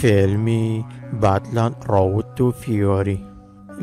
filmy Batland Road to Fury.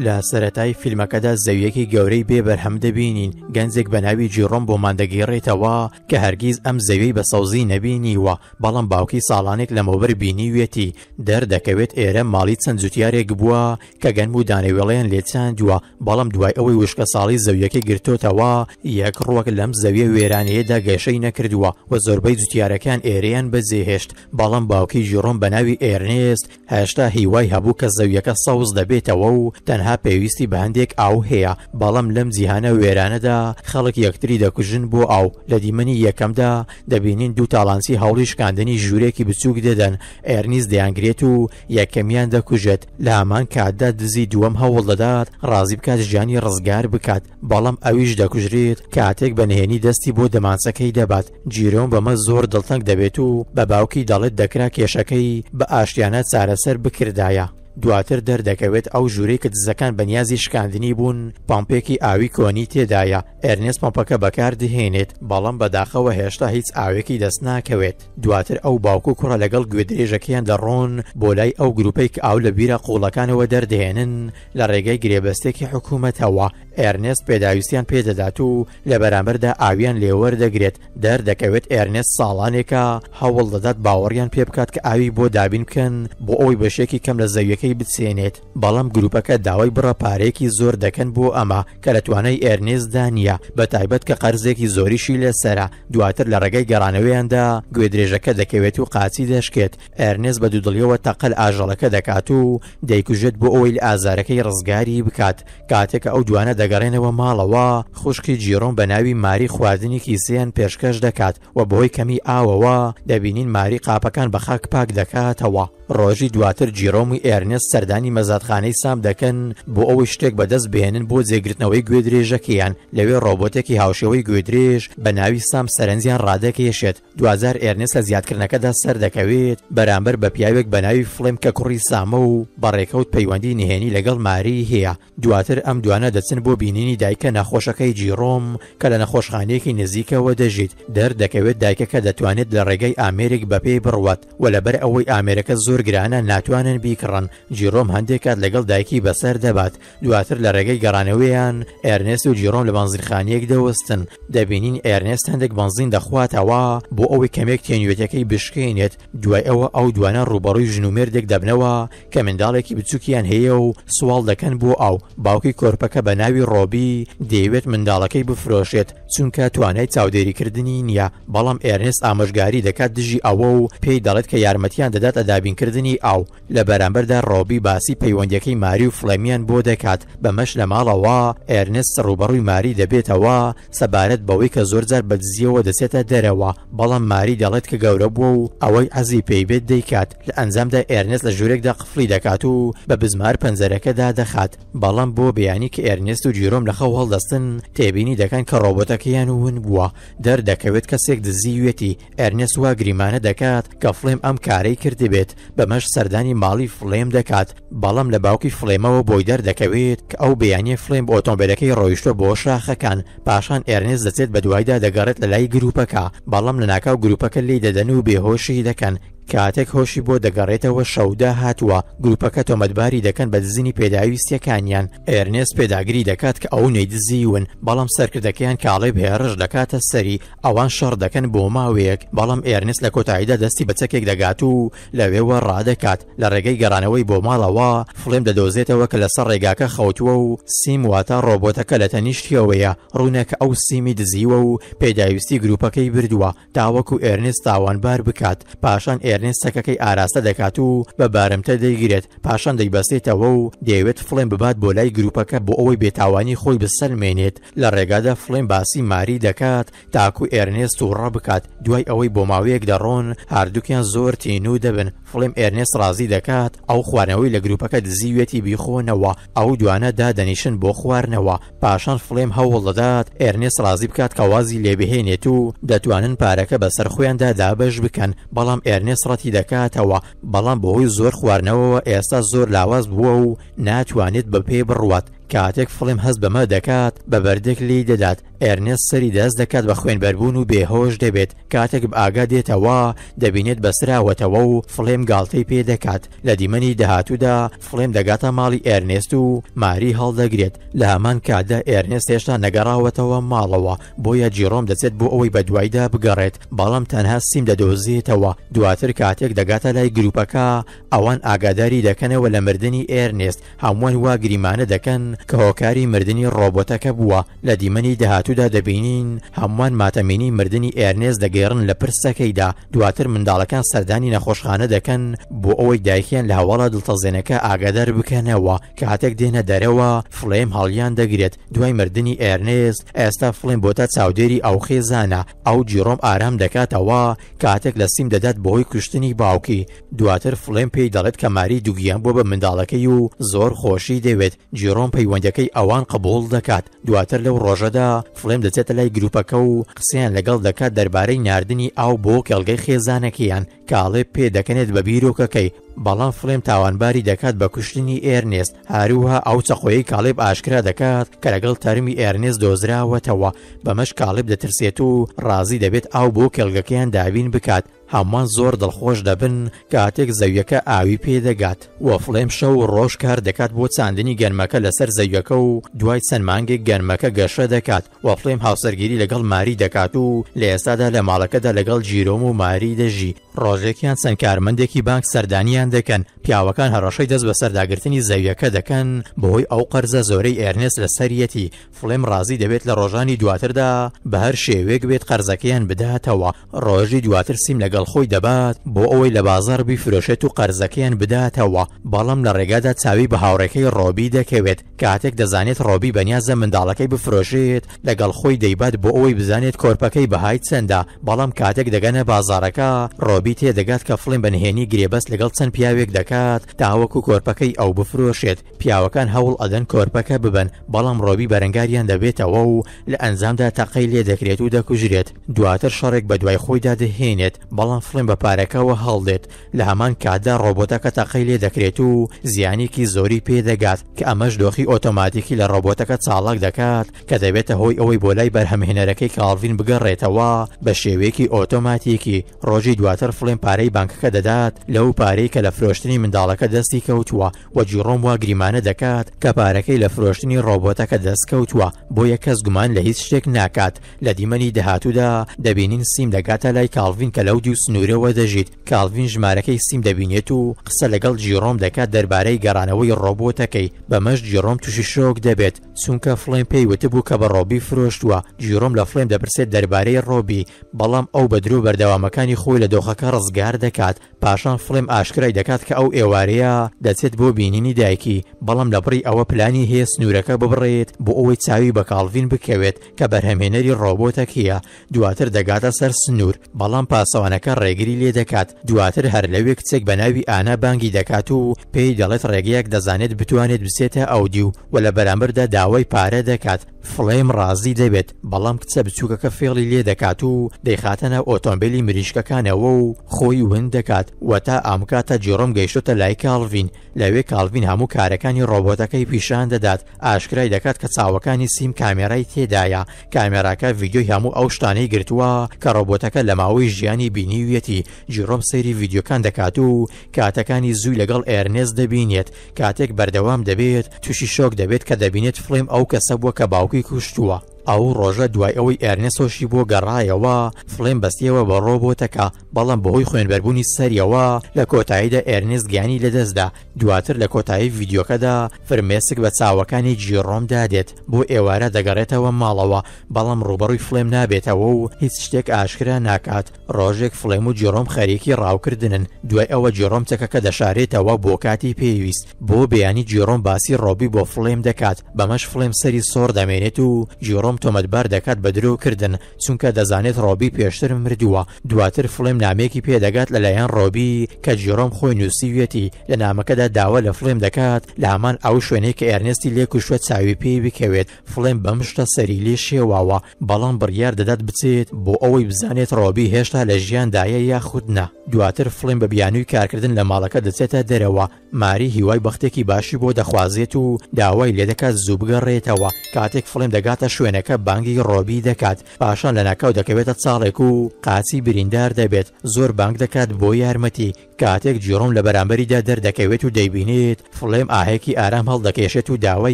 لە سەتای فیلمەکەدا زەویەکی گەورەی بێبەرهەم دەبینین گەنجێک بە ناوی جیڕۆم بۆ مادەگەیڕێتەوە کە هەرگیز ئەم زەوی بە سەوزی نەبینیوە بەڵام باوکی ساڵانێک لەمەوبەر بینیوێتی دەردەکەوێت ئێرە ماڵی چەند جوتیارێک بووە کە گەنم و دانەوێڵیان لێچاندووە بەڵام دوای ئەوەی وشکە ساڵی زەویەکە گرتوتەوە یەک ڕوەک لەم زەویە وێرانەیەدا گەشەی نەکردووە و زۆربەی جوتیارەکان ئێریان بەجێهێشت بەڵام باوکی ژیڕۆم بە ناوی ئێرنێست هێشتا هیوای هەبوو کە زەویەکە سەوز دەبێتەوە و تەنها تەنها پێویستی بە هەندێک ئاو هەیە بەڵام لەم جیهانە وێرانەدا خەڵک یەکتری دەکوژن بۆ ئاو لە دیمەنی یەکەمدا دەبینین دوو تاڵانسی هەوڵی شکاندنی ژوورێکی بچووک دەدەن ئێرنیز دەیانگرێت و یەکەمیان دەکوژێت لە هەمان کاتدا دزی دووەم هەوڵ دەدات ڕازی بکات ژیانی ڕزگار بکات بەڵام ئەویش دەکوژرێت کاتێک بەنهێنی دەستی بۆ دەمانچەکەی دەبات جیرۆم بەمە زۆر دڵتەنگ دەبێت و بە باوکی دەڵێت دەکرا کێشەکەی بە ئاشتیانە چارەسەر بکردایە دواتر دەردەکەوێت ئەو ژووری کە دزەکان بەنیازی شکاندنی بوون پامپێکی ئاوی کۆنی تێدایە ئەرنێست پمپەکە بەکار دهێنێت بەڵام بەداخەوە هێشتا هیچ ئاوێکی دەست ناکەوێت دواتر ئەو باوکو کوڕە لەگەڵ گوێدرێژەکەیان دەڕۆن بۆ لای ئەو گروپێک ئاو لە بیرە قوڵەکانەوە دەردێنن لە ڕێگەی گرێبەستێکی حکوومەتەوە ئێرنست پێداویستیان پێدەدات و لە بەرامبەردا ئاویان لێوەردەگرێت دەردەکەوێت ئێرنست ساڵانێکە هەوڵ دەدات باوەڕیان پێ بکات کە ئاوی بۆ دابین بکەن بۆ ئەوی بەشێکی کەم لە زەویەکەی بچێنێت بەڵام گروپەکە داوای بڕە پارێکی زۆر دەکەن بۆ ئەمە کە لە توانای ئێرنێز دانیە بە تایبەت کە قەرزێکی زۆریشی لەسرە دواتر لە ڕێگەی گەڕانەوەیاندا گوێدرێژەکە دەکەوێت و قاچی دەشکێت ئەرنێز بە دوودڵیەوە تەقل ئاژەڵەکە دەکات و دەیکوژێت بۆ ئەوی ئازارەکەی ڕزگاری بکات کاتێکە ئەو دوانە دە دەگەڕێنەوە ماڵەوە خوشکی جیرۆم بە ناوی ماری خواردنی کیسیان پێشکەش دەکات و بۆی کەمی ئاوەوە دەبینین ماری قاپەکان بە خاک پاک دەکاتەوە ڕۆژی دواتر جیرۆمی ئێرنس سەردانی مەزادخانەی سام دەکەن بۆ ئەوەی شتێک بەدەست بێنن بۆ جێگرتنەوەی گوێدرێژەکەیان لەوێ ڕۆبۆتێکی هاوشەوەی گوێدرێژ بە ناوی سام سەرنجیان ڕادەکێشێت دوزار ئێرنس لە زیادکردنەکەدا سەر دەکەوێت بەرامبەر بە پیاوێک بە ناوی فڵێم کە کوڕی سامە و بەڕێکەوت پەیوەندی نهێنی لەگەڵ ماری هەیە دواتر ئەم دوانە دەچن بۆ بینینی دایکە نەخۆشەکەی جیڕۆم کە لە نەخۆشخانەیەکی نزیکەوە دەژیت دەر دەکەوێت دایکەکە دەتوانێت لە ڕێگەی ئامریک بەپێی بڕوات و لەبەر ئەوەی ئامریکە زۆر نورگرانە ناتوانن بیکڕن جیرۆم هەندێک کات لەگەڵ دایکی بەسەر دەبات دواتر لە ڕێگەی گەڕانەوەیان ئەرنێست و جیرۆم لە بانزیرخانیەک دەوەستن دەبینین ئەرنێست هەندێک بنزین دەخواتەوە بۆ ئەوەی کەمێک تێنیوێتەکەی بشکێنێت دوای ئەوە ئەو دوانە ڕوبەڕووی ژنومێردێک دەبنەوە کە منداڵێکی بچووکیان هەیە و سوال دەکەن بۆ ئاو باوکی کۆرپەکە بە ناوی ڕۆبی دەیەوێت منداڵەکەی بفرۆشێت چونکە توانای چاودێریکردنی نییە بەڵام ئێرنست ئامژگاری دەکات دژی ئەوە و پێی دەڵێت کە یارمەتیان دەدات ئەدابینکرد بەرزکردنی ئاو لە بەرامبەردا ڕۆبی باسی پەیوەندەکەی ماری و فلەمیان بۆ دەکات بەمەش لە ماڵەوە ئێرنست ڕوبەڕووی ماری دەبێتەوە سەبارەت بەوەی کە زۆرجار بەدزیەوە دەسێتە دەرەوە بەڵام ماری دەڵێت کە گەورە بووە و ئەوەی ئەزی پێیبێت دەیکات لە ئەنجامدا ئێرنست لە ژوورێکدا قفلی دەکات و بە بزمار پەنجەرەکەدا دەخات بەڵام بۆ بەیانی کە ئێرنست و جیرۆم لە خەو هەڵدەستن تێبینی دەکەن کە ڕۆبەتەکەیان ون بووە دەردەکەوێت کەسێک دزیوێتی ئەرنێس وا گریمانە دەکات کە فڵێم ئەم کارەی کردی بێت بەمەش سەردانی ماڵی فلێم دەکات بەڵام لە باوکی فلێمەوە بۆی دەردەکەوێت کە ئەو بەیانی فلێم بۆ ئۆتۆمبیلەکەی ڕۆیشتە بۆ شاخەکان پاشان ئێرنێز دەچێت بە دوایدا دەگەڕێت لە لای گرروپەکە بەڵام لە ناکاو گرروپەکە لی دەدەن و بێهۆشی دەکەن کاتێک هۆشی بۆ دەگەڕێتەوە شەودا هاتووە گروپەکە تۆمەتباری دەکەن بە دزنی پێداویستیەکانیان ئێرنێس پێداگری دەکات کە ئەو نەیدزیون بەڵام سەرکردەکەیان کاڵێ بێڕش دەکاتە سەری ئەوان شەڕ دەکەن بۆ ماوەیەک بەڵام ئێرنس لە کۆتاییدا دەستی بەچەکێک دەگات و لەوێوە ڕادەکات لە ڕێگەی گەڕانەوەی بۆ ماڵەوە فڵێم دەدۆزێتەوە کە لەسەر ڕێگاکە خەوتووە و سیم واتە ڕۆبۆتەکە لە تەنیشتیەوەیە ڕوونێک ئەو سیمی دزیوە و پێداویستی گروپەکەی بردووە تاوەکو ئێرنس تاوانبار بکات پاشان ئێر دەرنێت سەکەکەی ئاراستە دەکات و بە بارمتە دەیگرێت پاشان دەیبەستێتەوە و دەیەوێت فڵێن ببات بۆ لای گرروپەکە بۆ ئەوەی بێتاوانی خۆی بسەلمێنێت لە ڕێگادا فڵێن باسی ماری دەکات تاکو ئێرنێست و ڕە بکات دوای ئەوەی بۆ ماوەیەک دەڕۆن هاردووکیان زۆر تینوو دەبن فڵێم ئێرنێست ڕازی دەکات ئەو خوانەوەی لە گرروپەکە دزیوێتی بیخۆنەوە ئەو دوانە دادەنیشن بۆ خواردنەوە پاشان فڵێم هەوڵ دەدات ئێرنێست ڕازی بکات کەوازی لێبهێنێت و دەتوانن پارەکە بەسەر خۆیاندا دابش بکەن بەڵام ئێرنێست حەسرەتی دەکاتەوە بەڵام بەهۆی زۆر خواردنەوە ئێستا زۆر لاواز بووە و ناتوانێت بە پێی بڕوات کاتێک فڵیم هەست بەمە دەکات بە بەردێک لی دەدات ئەرنێست سەری دەست دەکات بە خوێنبەربوون و بێهۆش دەبێت کاتێک ئاگا دێتەوە دەبینێت بەسراوەتەوە و فڵێم گاڵتەی پێ دەکات لە دیمەنی داهاتوودا فڵێم دەگاتە ماڵی ئەرنێست و ماری هەڵدەگرێت لە هەمان کادا ئەرنێست هێشتا نەگەڕاوەتەوە ماڵەوە بۆیە جیڕۆم دەچێت بۆ ئەوەی بە دوایدا بگەڕێت بەڵام تەنها سیم دەدۆزیێتەوە دواتر کاتێک دەگاتە لای گروپەکە ئەوان ئاگاداری دەکەنەوە لە مردنی ئێرنێست هەمووان وا گریمانە دەکەن کە هۆکاری مردنی ڕۆبۆتەکە بووە لە دیمەنی داهاتوودا دەبینین هەمووان ماتەمینی مردنی ئێرنێز دەگەێڕن لە پرسەکەیدا دواتر منداڵەکان سەردانی نەخۆشخانە دەکەن بۆ ئەوەی دایکیان لە هەواڵە دڵتەزێنەکە ئاگادار بکەنەوە کە هاتێک دێنە دەرەوە فلێم هەڵیان دەگرێت دوای مردنی ئێرنێز ئێستا فلێم بۆتە چاودێری ئەو خێزانە ئەو جیڕۆم ئارام دەکاتەوە کاتێک لە سیم دەدات بۆهی کوشتنی باوکی دواتر فلێم پێی دەڵێت کە ماری دوگیان بۆ بە منداڵەکەی و زۆر خۆشی دەوێت جیڕۆم پێی پەیوەندەکەی ئەوان قبول دەکات دواتر لەو ڕۆژەدا فڵێم دەچێتە لای گروپەکە و قسەیان لەگەڵ دەکات دەربارەی نردنی ئاو بۆ کێڵگەی خێزانەکەیان کاڵێ پێدەکەنێت بە بیرۆکەکەی بەڵام فڵێم تاوانباری دەکات بە کوشتنی ئێرنێست هاروها ئەو چەخۆیی کاڵێب ئاشکرا دەکات کە لەگەڵ تەرمی ئێرنێست دۆزراوەتەوە بەمەش کاڵب دەترسێت و ڕازی دەبێت ئاو بۆ کێلگەکەیان داوین بکات هەمووان زۆر دڵخۆش دەبن کاتێک زەویەکە ئاوی پێدەگات و فڵێم شە و ڕۆژ کار دەکات بۆ چاندنی گەرمەکە لەسەر زەویەکە و دوای چەندمانگێک گەرمەکە گەشە دەکات و فڵێم هاوسەرگیری لەگەڵ ماری دەکات و لە ئێستادا لە ماڵەکەدا لەگەڵ جیرۆم و ماری دەژی ڕۆژ ڕۆژێکیان چەند کارمەندێکی بانک سەردانیان دەکەن پیاوەکان هەڕەشەی دەست بە سەرداگررتنی زەویەکە دەکەن بەهۆی ئەو قەرزە زۆرەی ئێرنێست لە سەرەتی فڵێم ڕازی دەبێت لە ڕۆژانی دواتردا بە هەر شێوێک بێت قەرزەکەیان بداتەوە ڕۆژی دواتر سیم لەگەڵ خۆی دەبات بۆ ئەوەی لە بازار بیفرۆشێت و قەرزەکەیان بداتەوە بەڵام لە ڕێگادا چاوی بە هاوڕێکەکەی ڕۆبی دەکەوێت کاتێک دەزانێت ڕۆبی بەنیازە منداڵەکەی بفرۆشێت لەگەڵ خۆی دەیبات بۆ ئەوەی بزانێت کۆرپەکەی بەهای چەندە بەڵام کاتێک دەگەنە بازارەکە ڕۆبیت تێدەگات کە فڵین بەنهێنی گرێبەست لەگەڵ چەند پیاوێک دەکات تاوەکو کۆرپەکەی ئەو بفرۆشێت پیاوەکان هەوڵ ئەدەن کۆرپەکە ببن بەڵام ڕۆبی بەرەنگاریان دەبێتەوە و لە ئەنجامدا تاقی لێ دەکرێت و دەکوژرێت دواتر شەڕێک بە دوای خۆیدا دەهێنێت بەڵام فڵین بە پارەکەەوە هەڵدێت لە هەمان کادا ڕۆبۆتەکە تاقی لێ دەکرێت و زیانێکی زۆری پێدەگات کە ئەمەش دۆخی ئۆتۆماتیکی لە ڕۆبۆتەکە چاڵاک دەکات کە دەبێتە هۆی ئەوەی بۆ لای بەرهەمهێنەرەکەی کاڵڤین بگەڕێتەوە بە شێوەیەکی ئۆتۆماتیکی ڕۆژی دواتر فڵێن پێم پارەی بانکەکە دەدات لەو پارەی کە لە فرۆشتنی منداڵەکە دەستی کەوتووە و جیڕۆم وا گریمانە دەکات کە پارەکەی لە فرۆشتنی ڕۆبۆتەکە دەستکەوتووە بۆ یە کەس گومان لە هیچ شتێک ناکات لە دیمەنی داهاتوودا دەبینین سیم دەگاتە لای کاڵڤین کە لەو دی و سنوورەوە دەژیت کاڵڤین ژمارەکەی سیم دەبینێت و قسە لەگەڵ جیڕۆم دەکات دەربارەی گەڕانەوەی ڕۆبۆتەکەی بەمەش جیڕۆم تووشی شۆک دەبێت چونکە فڵێن پێی وتبوو کە بە ڕۆبی فرۆشتووە جیڕۆم لە فڵێن دەپرسێت دەربارەی ڕۆبی بەڵام ئەو بەدرو بەردەوامەکانی خۆی لە دۆخەکە ڕز ڕزگار دەکات پاشان فڵێم ئاشکرای دەکات کە ئەو ئێوارەیە دەچێت بۆ بینینی دایکی بەڵام لە بڕی ئەوە پلانی هەیە سنوورەکە ببڕێت بۆ ئەوەی چاوی بە کاڵڤین بکەوێت کە بەرهەمێنەری ڕۆبۆتەکیە دواتر دەگاتە سەر سنوور بەڵام پاسەوانەکە ڕێگری لێ دەکات دواتر هەر لەوێ کچێک بە ناوی ئانا بانگی دەکات و پێی دەڵێت ڕێگەیەک دەزانێت بتوانێت بسێتە ئەودی و وە لە بەرامبردا داوای پارە دەکات فڵێم ڕازی دەبێت بەڵام کچە بچووکەکە فێڵی لێ دەکات و دەیخاتەنە ئۆتۆمبیلی مریشکەکانەوە و خۆی ون دەکات وەتا ئامکاتە جیڕۆم گەیشتۆتە لای کاڵڤین لەوێ کاڵڤین هەموو کارەکانی ڕۆبۆتەکەی پیشان دەدات ئاشکرای دەکات کە چاوەکانی سیم کامێرای تێدایە کامێراکە ڤیددیۆی هەموو ئەو شتانەی گرتووە کە ڕۆبۆتەکە لە ماوەی ژیانی بینیویەتی جیڕۆم سەیری ڤیددیوکان دەکات و کاتەکانی زووی لەگەڵ ئێرنێز دەبینێت کاتێک بەردەوام دەبێت تووشی شۆک دەبێت کە دەبینێت فڵێم ئەو کەسە بووە کە باوکی خەڵکی کوشتووە ئەو ڕۆژە دوای ئەوەی ئەرنێسۆشی بۆ گەڕایەوە فڵێم بەستیەوە بە ڕۆبۆتەکە بەڵام بەهۆی خوێنبەربوونی سەریەوە لە کۆتاییدا ئەرنێست گیانی لەدەستدا دواتر لە کۆتایی ڤیددیوکەدا فرمێسک بە چاوەکانی جیڕۆمدا دێت بۆ ئێوارە دەگەڕێتەوە ماڵەوە بەڵام ڕوبەڕووی فلێم نابێتەوە و هیچ شتێک ئاشکرا ناکات ڕۆژێک فلێم و جیڕۆم خەریکی ڕاوکردنن دوای ئەوە جیڕۆم تەکەکە دەشارێتەوە بۆ کاتی پێویست بۆ بەیانی جیڕۆم باسی ڕۆبی بۆ فلێم دەکات بەمەش فلێم سەری سۆر دەمێنێت و جیڕۆم ئەم تۆمەتبار دەکات بە درۆکردن چونکە دەزانێت ڕۆبی پێشتر مردووە دواتر فڵێم نامێکی پێدەگات لەلایەن ڕۆبی کە جیۆم خۆی نووسیوێتی لە نامەکەدا داوا لە فڵێم دەکات لامان ئەو شوێنێک کە ئەرنستی لێک و شوێت چاوی پێی بکەوێت فڵێم بەم شتە سەری لێ شێواوە بەڵام بڕیار دەدات بچێت بۆ ئەوەی بزانێت ڕۆبی هێشتا لە ژیاندایە یا خودنا دواتر فڵێم بە بیانووی کارکردن لە ماڵەکە دەچێتە دەرەوە ماری هیوای بەختێکی باشی بۆ دەخوازێت و داوای لێدەکات زوو بگەڕێتەوە کاتێک فڵێم دەگاتە شوێنەکە کۆمەڵەکە بانگی ڕۆبی دەکات پاشان لە ناکەو دەکەوێتە چاڵێک و قاچی بریندار دەبێت زۆر بانگ دەکات بۆ یارمەتی کاتێک جیڕۆم لە بەرامبەریدا دەردەکەوێت و دەیبینێت فڵێم ئاهێکی ئارام هەڵدەکێشێت و داوای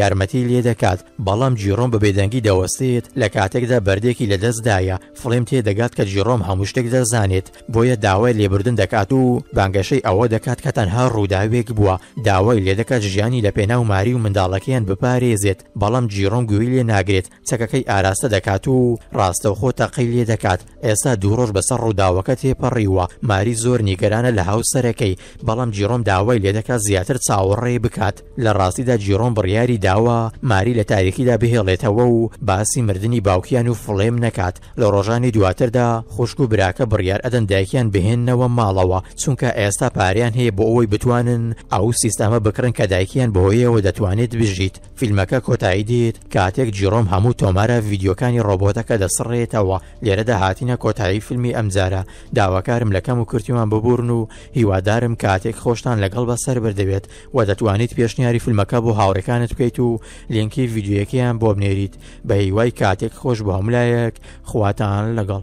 یارمەتی لێ دەکات بەڵام جیڕۆم بە بێدەنگی دەوەستێت لە کاتێکدا بەردێکی لەدەستدایە فڵێم تێدەگات کە جیڕۆم هەموو شتێک دەزانێت بۆیە داوای لێبردن دەکات و بانگەشەی ئەوە دەکات کە تەنها ڕووداوێک بووە داوای لێ دەکات ژیانی لە پێناو ماری و منداڵەکەیان بپارێزێت بەڵام جیڕۆم گوێی لێ ناگرێت چەکەکەی ئاراستە دەکات و ڕاستە و خۆ تەقی لێ دەکات ئێستا دوو ڕۆژ بەسەر ڕووداوەکە تێپەڕیوە ماری زۆر نیگەرانە لە هاوس سەرەکەی بەڵام جیرۆم داوای لێدەکات زیاتر چاوەڕێ بکات لە ڕاستیدا جیرۆم بڕیاری داوا ماری لە تاریکیدا بهێڵێتەوە و باسی مردنی باوکیان و فڵێم نەکات لە ڕۆژانی دواتردا خوشک و براکە بڕیار ئەدەن دایکیان بهێننەوە ماڵەوە چونکە ئێستا پاریان هەیە بۆ ئەوەی بتوانن ئەو سیستەمە بکرن کە دایکیان بەهۆیەوە دەتوانێت بژیت فیلمەکە کۆتایی دیت کاتێک جیرۆم هەموو تۆمارە ڤیددیوکانی ڕۆبۆتەکە دەسڕێتەوە لێرەدا هاتینە کۆتایی فیلمی ئەمجارە داواکارم لەکەم و کردیمان ببوورن و هیوادارم کاتێک خۆشتان لەگەڵ بەسەر بردەوێت و دەتوانیت پێشنیاری فیلمەکە بۆ هاوڕەکانت بکەیت و لینکی یددیوەکەیان بۆ بنێریت بە هیوای کاتێک خۆش بۆ هەملایەک خواتان لەگەڵ